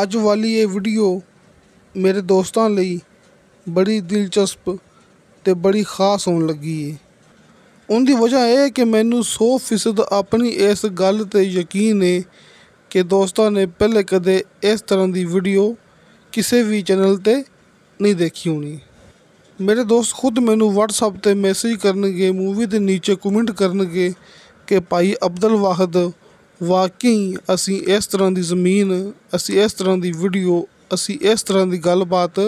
ਅੱਜ ਵਾਲੀ ਇਹ ਵੀਡੀਓ ਮੇਰੇ ਦੋਸਤਾਂ ਲਈ ਬੜੀ ਦਿਲਚਸਪ ਤੇ ਬੜੀ ਖਾਸ ਹੋਣ ਲੱਗੀ ਏ ਉਹਦੀ ਵਜ੍ਹਾ ਇਹ ਹੈ ਕਿ ਮੈਨੂੰ 100% ਆਪਣੀ ਇਸ ਗੱਲ ਤੇ ਯਕੀਨ ਏ ਕਿ ਦੋਸਤਾਂ ਨੇ ਪਹਿਲੇ ਕਦੇ ਇਸ ਤਰ੍ਹਾਂ ਦੀ ਵੀਡੀਓ ਕਿਸੇ ਵੀ ਚੈਨਲ ਤੇ ਨਹੀਂ ਦੇਖੀ ਹੋਣੀ ਮੇਰੇ ਦੋਸਤ ਖੁਦ ਮੈਨੂੰ WhatsApp ਤੇ ਮੈਸੇਜ ਕਰਨਗੇ ਮੂਵੀ ਦੇ ਨੀਚੇ ਕਮੈਂਟ ਕਰਨਗੇ ਕਿ ਭਾਈ ਅਬਦੁਲ ਵਾਹਿਦ ਵਾਕਈ ਅਸੀਂ ਇਸ ਤਰ੍ਹਾਂ ਦੀ ਜ਼ਮੀਨ ਅਸੀਂ ਇਸ ਤਰ੍ਹਾਂ ਦੀ ਵੀਡੀਓ ਅਸੀਂ ਇਸ ਤਰ੍ਹਾਂ ਦੀ ਗੱਲਬਾਤ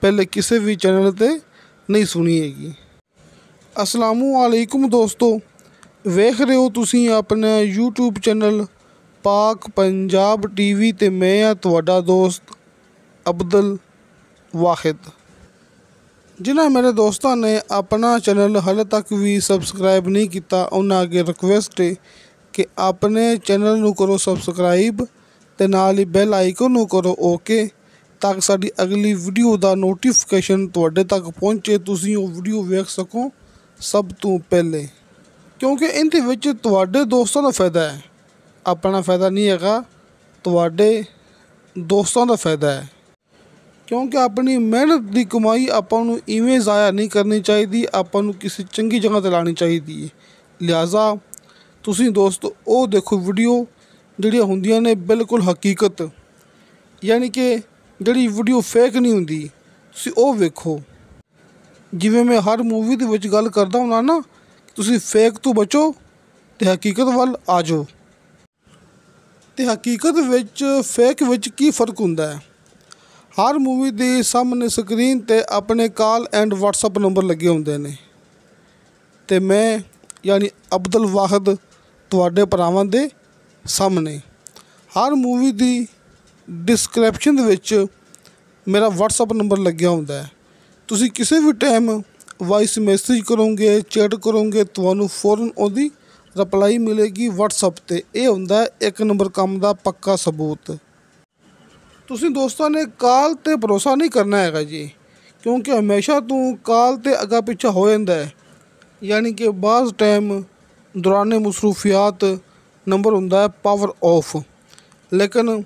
ਪਹਿਲੇ ਕਿਸੇ ਵੀ ਚੈਨਲ ਤੇ ਨਹੀਂ ਸੁਣੀ ਹੈਗੀ ਅਸਲਾਮੁ ਅਲੈਕੁਮ ਦੋਸਤੋ ਵੇਖ ਰਹੇ ਹੋ ਤੁਸੀਂ ਆਪਣਾ YouTube ਚੈਨਲ ਪਾਕ ਪੰਜਾਬ ਟੀਵੀ ਤੇ ਮੈਂ ਆ ਤੁਹਾਡਾ ਦੋਸਤ ਅਬਦੁਲ ਵਾਹਿਦ ਜਿਨ੍ਹਾਂ ਮੇਰੇ ਦੋਸਤਾਂ ਨੇ ਆਪਣਾ ਚੈਨਲ ਹਲੇ ਤੱਕ ਵੀ ਸਬਸਕ੍ਰਾਈਬ ਨਹੀਂ ਕੀਤਾ ਉਹਨਾਂ ਅੱਗੇ ਰਿਕੁਐਸਟ ਹੈ ਕਿ ਆਪਣੇ ਚੈਨਲ ਨੂੰ ਕਰੋ ਸਬਸਕ੍ਰਾਈਬ ਤੇ ਨਾਲ ਹੀ ਬੈਲ ਆਈਕਨ ਨੂੰ ਕਰੋ ਓਕੇ ਤਾਂ ਕਿ ਸਾਡੀ ਅਗਲੀ ਵੀਡੀਓ ਦਾ ਨੋਟੀਫਿਕੇਸ਼ਨ ਤੁਹਾਡੇ ਤੱਕ ਪਹੁੰਚੇ ਤੁਸੀਂ ਉਹ ਵੀਡੀਓ ਵੇਖ ਸਕੋ ਸਭ ਤੋਂ ਪਹਿਲੇ ਕਿਉਂਕਿ ਇਹਦੇ ਵਿੱਚ ਤੁਹਾਡੇ ਦੋਸਤਾਂ ਦਾ ਫਾਇਦਾ ਹੈ ਆਪਣਾ ਫਾਇਦਾ ਨਹੀਂ ਹੈਗਾ ਤੁਹਾਡੇ ਦੋਸਤਾਂ ਦਾ ਫਾਇਦਾ ਹੈ ਕਿਉਂਕਿ ਆਪਣੀ ਮਿਹਨਤ ਦੀ ਕਮਾਈ ਆਪਾਂ ਨੂੰ ਇਵੇਂ ਜ਼ਾਇਆ ਨਹੀਂ ਕਰਨੀ ਚਾਹੀਦੀ ਆਪਾਂ ਨੂੰ ਕਿਸੇ ਚੰਗੀ ਜਗ੍ਹਾ ਤੇ ਲਾਣੀ ਚਾਹੀਦੀ ਹੈ ਲਿਆਜ਼ਾ ਤੁਸੀਂ ਦੋਸਤੋ ਉਹ ਦੇਖੋ ਵੀਡੀਓ ਜਿਹੜੀਆਂ ਹੁੰਦੀਆਂ ਨੇ ਬਿਲਕੁਲ ਹਕੀਕਤ ਯਾਨੀ ਕਿ ਜਿਹੜੀ ਵੀਡੀਓ ਫੇਕ ਨਹੀਂ ਹੁੰਦੀ ਤੁਸੀਂ ਉਹ ਵੇਖੋ ਜਿਵੇਂ ਮੈਂ ਹਰ ਮੂਵੀ ਦੇ ਵਿੱਚ ਗੱਲ ਕਰਦਾ ਹੁੰਦਾ ਨਾ ਤੁਸੀਂ ਫੇਕ ਤੋਂ ਬਚੋ ਤੇ ਹਕੀਕਤ ਵੱਲ ਆ ਜਾਓ ਤੇ ਹਕੀਕਤ ਵਿੱਚ ਫੇਕ ਵਿੱਚ ਕੀ ਫਰਕ ਹੁੰਦਾ ਹੈ ਹਰ ਮੂਵੀ ਦੇ ਸਾਹਮਣੇ ਸਕਰੀਨ ਤੇ ਆਪਣੇ ਕਾਲ ਐਂਡ WhatsApp ਨੰਬਰ ਲੱਗੇ ਹੁੰਦੇ ਨੇ ਤੇ ਮੈਂ ਯਾਨੀ ਅਬਦੁਲ ਵਾਹਿਦ ਤੁਹਾਡੇ ਭਰਾਵਾਂ ਦੇ ਸਾਹਮਣੇ ਹਰ ਮੂਵੀ ਦੀ ਡਿਸਕ੍ਰਿਪਸ਼ਨ ਦੇ ਵਿੱਚ ਮੇਰਾ WhatsApp ਨੰਬਰ ਲੱਗਿਆ ਹੁੰਦਾ ਹੈ ਤੁਸੀਂ ਕਿਸੇ ਵੀ ਟਾਈਮ ਵਾਇਸ ਮੈਸੇਜ ਕਰੋਗੇ ਚੈਟ ਕਰੋਗੇ ਤੁਹਾਨੂੰ ਫੌਰਨ ਉਹਦੀ ਰਿਪਲਾਈ ਮਿਲੇਗੀ WhatsApp ਤੇ ਇਹ ਹੁੰਦਾ ਇੱਕ ਨੰਬਰ ਕੰਮ ਦਾ ਪੱਕਾ ਸਬੂਤ ਤੁਸੀਂ ਦੋਸਤਾਂ ਨੇ ਕਾਲ ਤੇ ਭਰੋਸਾ ਨਹੀਂ ਕਰਨਾ ਹੈਗਾ ਜੀ ਕਿਉਂਕਿ ਹਮੇਸ਼ਾ ਤੂੰ ਕਾਲ ਤੇ ਅਗਾ ਪਿੱਛਾ ਹੋ ਜਾਂਦਾ ਹੈ ਯਾਨੀ ਕਿ ਬਾਅਦ ਟਾਈਮ ਦੌਰਾਨੇ ਮਸਰੂਫੀਅਤ ਨੰਬਰ ਹੁੰਦਾ ਹੈ ਪਾਵਰ ਆਫ ਲੇਕਿਨ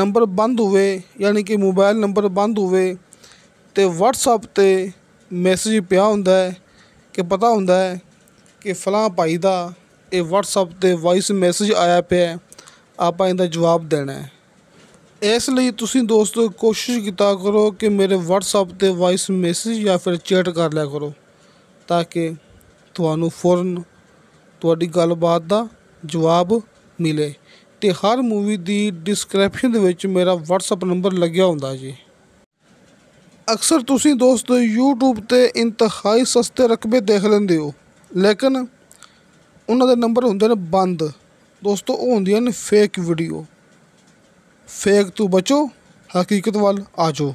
ਨੰਬਰ ਬੰਦ ਹੋਵੇ ਯਾਨੀ ਕਿ ਮੋਬਾਈਲ ਨੰਬਰ ਬੰਦ ਹੋਵੇ ਤੇ WhatsApp ਤੇ ਮੈਸੇਜ ਪਿਆ ਹੁੰਦਾ ਹੈ ਕਿ ਪਤਾ ਹੁੰਦਾ ਹੈ ਕਿ ਫਲਾਂ ਭਾਈ ਦਾ ਇਹ WhatsApp ਤੇ ਵਾਇਸ ਮੈਸੇਜ ਆਇਆ ਪਿਆ ਆਪਾਂ ਇਹਦਾ ਜਵਾਬ ਦੇਣਾ ਹੈ ਇਸ ਲਈ ਤੁਸੀਂ ਦੋਸਤੋ ਕੋਸ਼ਿਸ਼ ਕੀਤਾ ਕਰੋ ਕਿ ਮੇਰੇ WhatsApp ਤੇ ਵਾਇਸ ਮੈਸੇਜ ਜਾਂ ਫਿਰ ਚੈਟ ਕਰ ਲਿਆ ਕਰੋ ਤਾਂ ਕਿ ਤੁਹਾਨੂੰ ਫੌਰਨ ਤੁਹਾਡੀ ਗੱਲਬਾਤ ਦਾ ਜਵਾਬ ਮਿਲੇ ਤੇ ਹਰ ਮੂਵੀ ਦੀ ਡਿਸਕ੍ਰਿਪਸ਼ਨ ਦੇ ਵਿੱਚ ਮੇਰਾ WhatsApp ਨੰਬਰ ਲੱਗਿਆ ਹੁੰਦਾ ਜੀ ਅਕਸਰ ਤੁਸੀਂ ਦੋਸਤੋ YouTube ਤੇ ਇੰਤਹਾਈ ਸਸਤੇ ਰਕਬੇ ਦੇਖ ਲੈਂਦੇ ਹੋ ਲੇਕਿਨ ਉਹਨਾਂ ਦੇ ਨੰਬਰ ਹੁੰਦੇ ਨੇ ਬੰਦ ਦੋਸਤੋ ਉਹ ਹੁੰਦੀਆਂ ਨੇ ਫੇਕ ਵੀਡੀਓ ਫੇਕ ਤੋਂ ਬਚੋ ਹਕੀਕਤ ਵੱਲ ਆਜੋ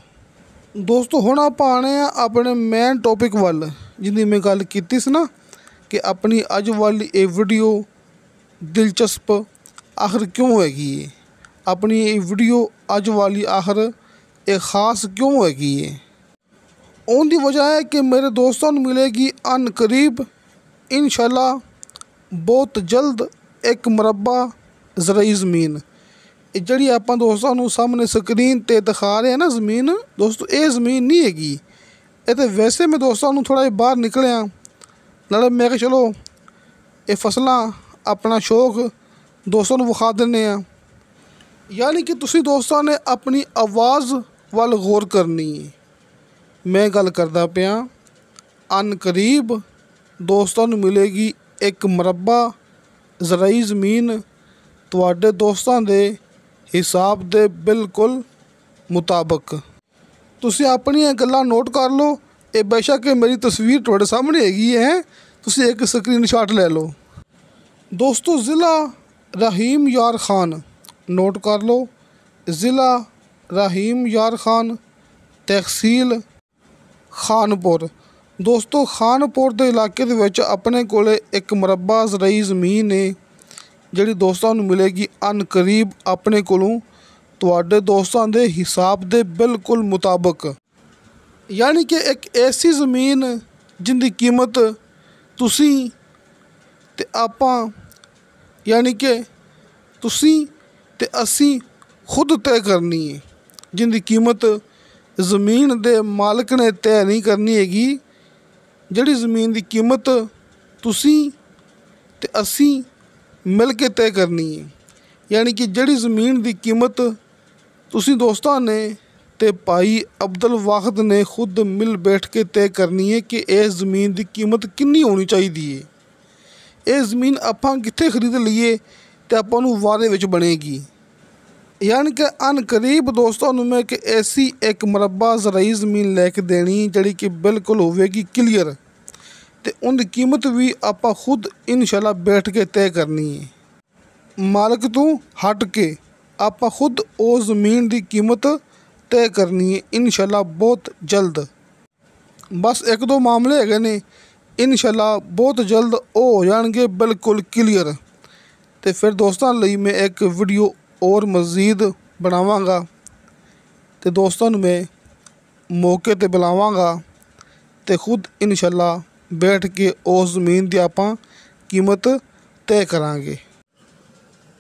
ਦੋਸਤੋ ਹੁਣ ਆਪਾਂ ਆਣੇ ਆ ਆਪਣੇ ਮੇਨ ਟੌਪਿਕ ਵੱਲ ਜਿੰਦੀ ਮੈਂ ਗੱਲ ਕੀਤੀ ਸੀ ਨਾ ਕਿ ਆਪਣੀ ਅੱਜ ਵਾਲੀ ਇਹ ਵੀਡੀਓ ਦਿਲਚਸਪ ਆਖਰ ਕਿਉਂ ਹੋਏਗੀ ਹੈ ਆਪਣੀ ਇਹ ਵੀਡੀਓ ਅੱਜ ਵਾਲੀ ਆਖਰ ਇਹ ਖਾਸ ਕਿਉਂ ਹੈਗੀ ਹੈ ਦੀ وجہ ਹੈ ਕਿ ਮੇਰੇ ਦੋਸਤਾਂ ਨੂੰ ਮਿਲੇਗੀ ਅਨ ਕਰੀਬ ਇਨਸ਼ਾਅੱਲਾ ਬਹੁਤ ਜਲਦ ਇੱਕ ਮਰਬਾ ਜ਼ਰਾਈ ਜ਼ਮੀਨ ਇਹ ਜਿਹੜੀ ਆਪਾਂ ਦੋਸਤਾਂ ਨੂੰ ਸਾਹਮਣੇ ਸਕਰੀਨ ਤੇ ਦਿਖਾ ਰਹੇ ਆ ਨਾ ਜ਼ਮੀਨ ਦੋਸਤੋ ਇਹ ਜ਼ਮੀਨ ਨਹੀਂ ਹੈਗੀ ਇਹ ਤੇ ਵੈਸੇ ਮੈਂ ਦੋਸਤਾਂ ਨੂੰ ਥੋੜਾ ਜਿਹਾ ਬਾਹਰ ਨਿਕਲਿਆ ਨਾਲੇ ਮੈਂ ਕਿ ਚਲੋ ਇਹ ਫਸਲਾਂ ਆਪਣਾ ਸ਼ੌਕ ਦੋਸਤਾਂ ਨੂੰ ਵਿਖਾ ਦਿੰਨੇ ਆ ਯਾਨੀ ਕਿ ਤੁਸੀਂ ਦੋਸਤਾਂ ਨੇ ਆਪਣੀ ਆਵਾਜ਼ ਵੱਲ ਗੌਰ ਕਰਨੀ ਹੈ ਮੈਂ ਗੱਲ ਕਰਦਾ ਪਿਆ ਅਨ ਕਰੀਬ ਦੋਸਤਾਂ ਨੂੰ ਮਿਲੇਗੀ ਇੱਕ ਮਰਬਾ ਜ਼ਰਾਈ ਜ਼ਮੀਨ ਤੁਹਾਡੇ ਦੋਸਤਾਂ ਦੇ ਹਿਸਾਬ ਦੇ ਬਿਲਕੁਲ ਮੁਤਾਬਕ ਤੁਸੀਂ ਆਪਣੀਆਂ ਗੱਲਾਂ ਨੋਟ ਕਰ ਲਓ ਇਹ ਬੇਸ਼ੱਕ ਮੇਰੀ ਤਸਵੀਰ ਤੁਹਾਡੇ ਸਾਹਮਣੇ ਹੈਗੀ ਹੈ ਤੁਸੀਂ ਇੱਕ ਸਕਰੀਨਸ਼ਾਟ ਲੈ ਲਓ ਦੋਸਤੋ ਜ਼ਿਲ੍ਹਾ ਰਹੀਮ ਯਾਰ ਖਾਨ ਨੋਟ ਕਰ ਲਓ ਜ਼ਿਲ੍ਹਾ ਰਹੀਮ ਯਾਰ ਖਾਨ ਤਹਿਸੀਲ ਖਾਨਪੁਰ ਦੋਸਤੋ ਖਾਨਪੁਰ ਦੇ ਇਲਾਕੇ ਦੇ ਵਿੱਚ ਆਪਣੇ ਕੋਲੇ ਇੱਕ ਮਰਬਾ ਜ਼ਰਈ ਜ਼ਮੀਨ ਹੈ ਜਿਹੜੀ ਦੋਸਤਾਂ ਨੂੰ ਮਿਲੇਗੀ ਅਨ ਕਰੀਬ ਆਪਣੇ ਕੋਲੋਂ ਤੁਹਾਡੇ ਦੋਸਤਾਂ ਦੇ ਹਿਸਾਬ ਦੇ ਬਿਲਕੁਲ ਮੁਤਾਬਕ ਯਾਨੀ ਕਿ ਇੱਕ ਐਸੀ ਜ਼ਮੀਨ ਜਿੰਦੀ ਕੀਮਤ ਤੁਸੀਂ ਤੇ ਆਪਾਂ ਯਾਨੀ ਕਿ ਤੁਸੀਂ ਤੇ ਅਸੀਂ ਖੁਦ ਤੈਅ ਕਰਨੀ ਹੈ ਜਿੰਦੀ ਕੀਮਤ ਜ਼ਮੀਨ ਦੇ ਮਾਲਕ ਨੇ ਤੈਅ ਨਹੀਂ ਕਰਨੀ ਹੈਗੀ ਜਿਹੜੀ ਜ਼ਮੀਨ ਦੀ ਕੀਮਤ ਤੁਸੀਂ ਤੇ ਅਸੀਂ ਮਿਲ ਕੇ ਤੈਅ ਕਰਨੀ ਹੈ ਯਾਨੀ ਕਿ ਜਿਹੜੀ ਜ਼ਮੀਨ ਦੀ ਕੀਮਤ ਤੁਸੀਂ ਦੋਸਤਾਂ ਨੇ ਤੇ ਭਾਈ ਅਬਦੁਲ ਵਾਹਿਦ ਨੇ ਖੁਦ ਮਿਲ ਬੈਠ ਕੇ ਤੈਅ ਕਰਨੀ ਹੈ ਕਿ ਇਹ ਜ਼ਮੀਨ ਦੀ ਕੀਮਤ ਕਿੰਨੀ ਹੋਣੀ ਚਾਹੀਦੀ ਹੈ ਇਹ ਜ਼ਮੀਨ ਆਪਾਂ ਕਿੱਥੇ ਖਰੀਦ ਲਈਏ ਤੇ ਆਪਾਂ ਨੂੰ ਵਾਅਦੇ ਵਿੱਚ ਬਣੇਗੀ ਯਾਨੀ ਕਿ ਅਨ ਕਰੀਬ ਦੋਸਤਾਂ ਨੂੰ ਮੈਂ ਕਿ ਐਸੀ ਇੱਕ ਮਰਬਾ ਜ਼ਰਾਈ ਜ਼ਮੀਨ ਲੈ ਕੇ ਦੇਣੀ ਜਿਹੜੀ ਕਿ ਬਿਲਕੁਲ ਹੋਵੇਗੀ ਕਲੀਅਰ ਤੇ ਉਹਦੀ ਕੀਮਤ ਵੀ ਆਪਾਂ ਖੁਦ ਇਨਸ਼ਾਅੱਲਾ ਬੈਠ ਕੇ ਤੈਅ ਕਰਨੀ ਹੈ ਮਾਲਕ ਤੋਂ ਹਟ ਕੇ ਆਪਾਂ ਖੁਦ ਉਹ ਜ਼ਮੀਨ ਦੀ ਕੀਮਤ ਤੈ ਕਰਨੀ ਹੈ ਇਨਸ਼ਾਅੱਲਾ ਬਹੁਤ ਜਲਦ ਬਸ ਇੱਕ ਦੋ ਮਾਮਲੇ ਹੈਗੇ ਨੇ ਇਨਸ਼ਾਅੱਲਾ ਬਹੁਤ ਜਲਦ ਉਹ ਹੋ ਜਾਣਗੇ ਬਿਲਕੁਲ ਕਲੀਅਰ ਤੇ ਫਿਰ ਦੋਸਤਾਂ ਲਈ ਮੈਂ ਇੱਕ ਵੀਡੀਓ ਔਰ ਮਜ਼ੀਦ ਬਣਾਵਾਂਗਾ ਤੇ ਦੋਸਤਾਂ ਨੂੰ ਮੈਂ ਮੌਕੇ ਤੇ ਬੁਲਾਵਾਂਗਾ ਤੇ ਖੁਦ ਇਨਸ਼ਾਅੱਲਾ ਬੈਠ ਕੇ ਉਸ ਜ਼ਮੀਨ ਦੀ ਆਪਾਂ ਕੀਮਤ ਤੈ ਕਰਾਂਗੇ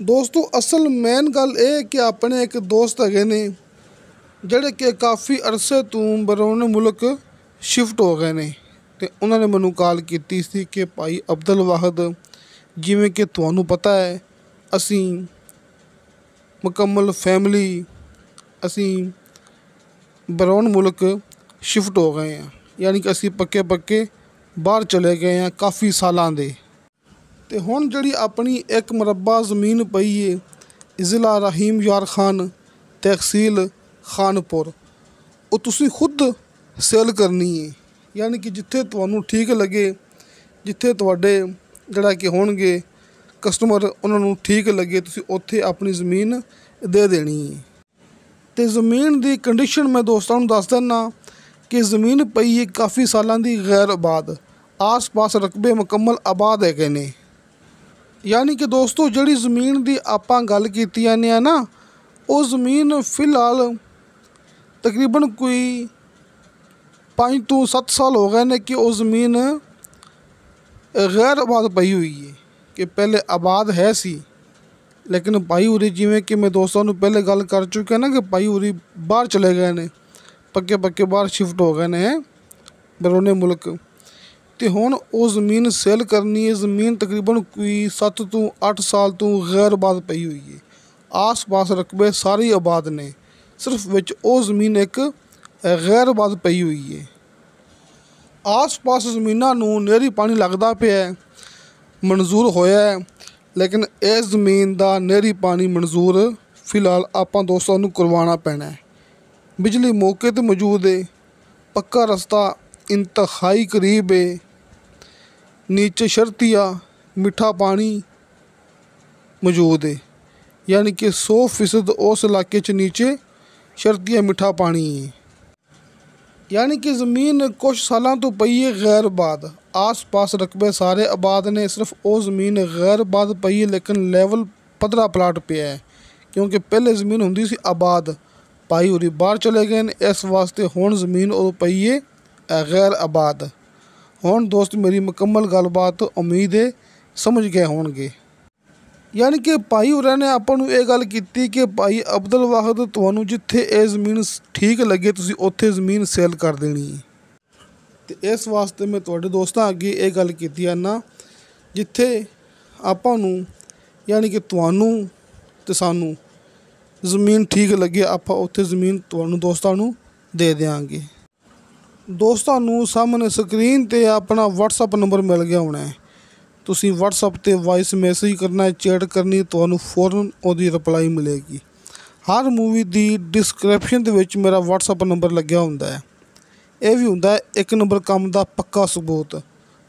ਦੋਸਤੋ ਅਸਲ ਮੇਨ ਗੱਲ ਇਹ ਕਿ ਆਪਣੇ ਇੱਕ ਦੋਸਤ ਹੈਗੇ ਨੇ ਜਿਹੜੇ ਕਿ ਕਾਫੀ ਅਰਸੇ ਤੋਂ ਬਰੌਨ ਮੁਲਕ ਸ਼ਿਫਟ ਹੋ ਗਏ ਨੇ ਤੇ ਉਹਨਾਂ ਨੇ ਮੈਨੂੰ ਕਾਲ ਕੀਤੀ ਸੀ ਕਿ ਭਾਈ ਅਬਦੁਲ ਵਾਹਦ ਜਿਵੇਂ ਕਿ ਤੁਹਾਨੂੰ ਪਤਾ ਹੈ ਅਸੀਂ ਮੁਕੰਮਲ ਫੈਮਿਲੀ ਅਸੀਂ ਬਰੌਨ ਮੁਲਕ ਸ਼ਿਫਟ ਹੋ ਗਏ ਆ ਯਾਨੀ ਕਿ ਅਸੀਂ ਪੱਕੇ ਪੱਕੇ ਬਾਹਰ ਚਲੇ ਗਏ ਆ ਕਾਫੀ ਸਾਲਾਂ ਦੇ ਤੇ ਹੁਣ ਜਿਹੜੀ ਆਪਣੀ ਇੱਕ ਮਰੱਬਾ ਜ਼ਮੀਨ ਪਈ ਏ ਜ਼ਿਲ੍ਹਾ ਰਹੀਮ ਯਾਰ ਖਾਨ ਤਹਿਸੀਲ ਖਾਨਪੁਰ ਉਹ ਤੁਸੀਂ ਖੁਦ ਸੇਲ ਕਰਨੀ ਹੈ ਯਾਨੀ ਕਿ ਜਿੱਥੇ ਤੁਹਾਨੂੰ ਠੀਕ ਲੱਗੇ ਜਿੱਥੇ ਤੁਹਾਡੇ ਜਿਹੜਾ ਕਿ ਹੋਣਗੇ ਕਸਟਮਰ ਉਹਨਾਂ ਨੂੰ ਠੀਕ ਲੱਗੇ ਤੁਸੀਂ ਉੱਥੇ ਆਪਣੀ ਜ਼ਮੀਨ ਦੇ ਦੇਣੀ ਹੈ ਤੇ ਜ਼ਮੀਨ ਦੀ ਕੰਡੀਸ਼ਨ ਮੈਂ ਦੋਸਤਾਂ ਨੂੰ ਦੱਸ ਦਿੰਨਾ ਕਿ ਜ਼ਮੀਨ ਪਈ ਹੈ ਕਾਫੀ ਸਾਲਾਂ ਦੀ ਗੈਰ ਆਬਾਦ ਆਸ-ਪਾਸ ਰਕਬੇ ਮੁਕੰਮਲ ਆਬਾਦ ਕਿ ਨਹੀਂ ਯਾਨੀ ਕਿ ਦੋਸਤੋ ਜਿਹੜੀ ਜ਼ਮੀਨ ਦੀ ਆਪਾਂ ਗੱਲ ਕੀਤੀ ਆਨੇ ਆ ਨਾ ਉਹ ਜ਼ਮੀਨ ਫਿਲਹਾਲ ਤਕਰੀਬਨ ਕੋਈ 5 ਤੋਂ 7 ਸਾਲ ਹੋ ਗਏ ਨੇ ਕਿ ਉਹ ਜ਼ਮੀਨ ਗੈਰ ਆਬਾਦ ਪਈ ਹੋਈ ਹੈ ਕਿ ਪਹਿਲੇ ਆਬਾਦ ਹੈ ਸੀ ਲੇਕਿਨ ਪਾਈ ਉਰੀ ਜਿਵੇਂ ਕਿ ਮੈਂ ਦੋਸਤਾਂ ਨੂੰ ਪਹਿਲੇ ਗੱਲ ਕਰ ਚੁੱਕਿਆ ਨਾ ਕਿ ਪਾਈ ਉਰੀ ਬਾਹਰ ਚਲੇ ਗਏ ਨੇ ਪੱਕੇ ਪੱਕੇ ਬਾਹਰ ਸ਼ਿਫਟ ਹੋ ਗਏ ਨੇ ਬਰੋਨੇ ਮੁਲਕ ਤੇ ਹੁਣ ਉਹ ਜ਼ਮੀਨ ਸੇਲ ਕਰਨੀ ਹੈ ਜ਼ਮੀਨ ਤਕਰੀਬਨ ਕੋਈ 7 ਤੋਂ 8 ਸਾਲ ਤੋਂ ਗੈਰ ਆਬਾਦ ਪਈ ਹੋਈ ਹੈ ਆਸ-ਪਾਸ ਰਕਬੇ ਸਾਰੇ ਆਬਾਦ ਨੇ ਸਿਰਫ ਵਿੱਚ ਉਹ ਜ਼ਮੀਨ ਇੱਕ ਗੈਰਬਾਦ ਪਈ ਹੋਈ ਹੈ ਆਸ-ਪਾਸ ਜ਼ਮੀਨਾਂ ਨੂੰ ਨਹਿਰੀ ਪਾਣੀ ਲੱਗਦਾ ਪਿਆ ਮਨਜ਼ੂਰ ਹੋਇਆ ਹੈ ਲੇਕਿਨ ਇਸ ਜ਼ਮੀਨ ਦਾ ਨਹਿਰੀ ਪਾਣੀ ਮਨਜ਼ੂਰ ਫਿਲਹਾਲ ਆਪਾਂ ਦੋਸਤਾਂ ਨੂੰ ਕਰਵਾਉਣਾ ਪੈਣਾ ਹੈ ਬਿਜਲੀ ਮੌਕੇ ਤੇ ਮੌਜੂਦ ਹੈ ਪੱਕਾ ਰਸਤਾ ਇੰਤਹਾਈ ਕਰੀਬ ਹੈ ਨੀਚੇ ਸ਼ਰਤੀਆ ਮਿੱਠਾ ਪਾਣੀ ਮੌਜੂਦ ਹੈ ਯਾਨੀ ਕਿ 100% ਉਸ ਇਲਾਕੇ 'ਚ ਨੀਚੇ शर्त मिठा पानी यानी कि ज़मीन कुछ साल तो पई है गैर बाद आस पास रकबे सारे आबाद ने सिर्फ वो ज़मीन गैर बाद पई है लेकिन लेवल पंद्रह प्लाट पे है क्योंकि पहले ज़मीन होंगी सी आबाद पाई उरी बाहर चले गए इस वास्ते हूँ जमीन और पई है गैर आबाद हूँ दोस्त मेरी मुकम्मल गलबात उम्मीद है समझ गए होंगे ਯਾਨੀ ਕਿ ਭਾਈ ਉਹਨਾਂ ਨੇ ਆਪਾਂ ਨੂੰ ਇਹ ਗੱਲ ਕੀਤੀ ਕਿ ਭਾਈ ਅਬਦੁਲ ਵਾਹਿਦ ਤੁਹਾਨੂੰ ਜਿੱਥੇ ਇਹ ਜ਼ਮੀਨ ਠੀਕ ਲੱਗੇ ਤੁਸੀਂ ਉੱਥੇ ਜ਼ਮੀਨ ਸੇਲ ਕਰ ਦੇਣੀ ਤੇ ਇਸ ਵਾਸਤੇ ਮੈਂ ਤੁਹਾਡੇ ਦੋਸਤਾਂ ਅੱਗੇ ਇਹ ਗੱਲ ਕੀਤੀ ਆ ਨਾ ਜਿੱਥੇ ਆਪਾਂ ਨੂੰ ਯਾਨੀ ਕਿ ਤੁਹਾਨੂੰ ਤੇ ਸਾਨੂੰ ਜ਼ਮੀਨ ਠੀਕ ਲੱਗੇ ਆਪਾਂ ਉੱਥੇ ਜ਼ਮੀਨ ਤੁਹਾਨੂੰ ਦੋਸਤਾਂ ਨੂੰ ਦੇ ਦੇਵਾਂਗੇ ਦੋਸਤਾਂ ਨੂੰ ਸਾਹਮਣੇ ਸਕਰੀਨ ਤੇ ਆਪਣਾ WhatsApp ਨੰਬਰ ਮਿਲ ਗਿਆ ਹੋਣਾ ਹੈ ਤੁਸੀਂ WhatsApp ਤੇ ਵਾਇਸ ਮੈਸੇਜ ਕਰਨਾ ਚੈਟ ਕਰਨੀ ਤੁਹਾਨੂੰ ਫੌਰਨ ਉਹਦੀ ਰਿਪਲਾਈ ਮਿਲੇਗੀ ਹਰ ਮੂਵੀ ਦੀ ਡਿਸਕ੍ਰਿਪਸ਼ਨ ਦੇ ਵਿੱਚ ਮੇਰਾ WhatsApp ਨੰਬਰ ਲੱਗਿਆ ਹੁੰਦਾ ਹੈ ਇਹ ਵੀ ਹੁੰਦਾ ਹੈ ਇੱਕ ਨੰਬਰ ਕੰਮ ਦਾ ਪੱਕਾ ਸਬੂਤ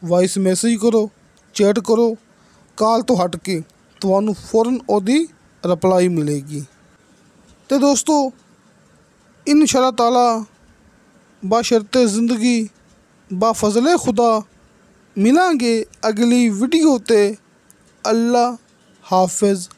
ਵਾਇਸ ਮੈਸੇਜ ਕਰੋ ਚੈਟ ਕਰੋ ਕਾਲ ਤੋਂ ਹਟ ਕੇ ਤੁਹਾਨੂੰ ਫੌਰਨ ਉਹਦੀ ਰਿਪਲਾਈ ਮਿਲੇਗੀ ਤੇ ਦੋਸਤੋ ਇਨਸ਼ਾ ਅੱਲਾਹ ਤਾਲਾ ਬਸ਼ਰਤੇ ਜ਼ਿੰਦਗੀ ਬਾ ਫਜ਼ਲੇ ਖੁਦਾ ਮਿਲਾਂਗੇ ਅਗਲੀ ਵੀਡੀਓ 'ਤੇ ਅੱਲਾ ਹਾਫਿਜ਼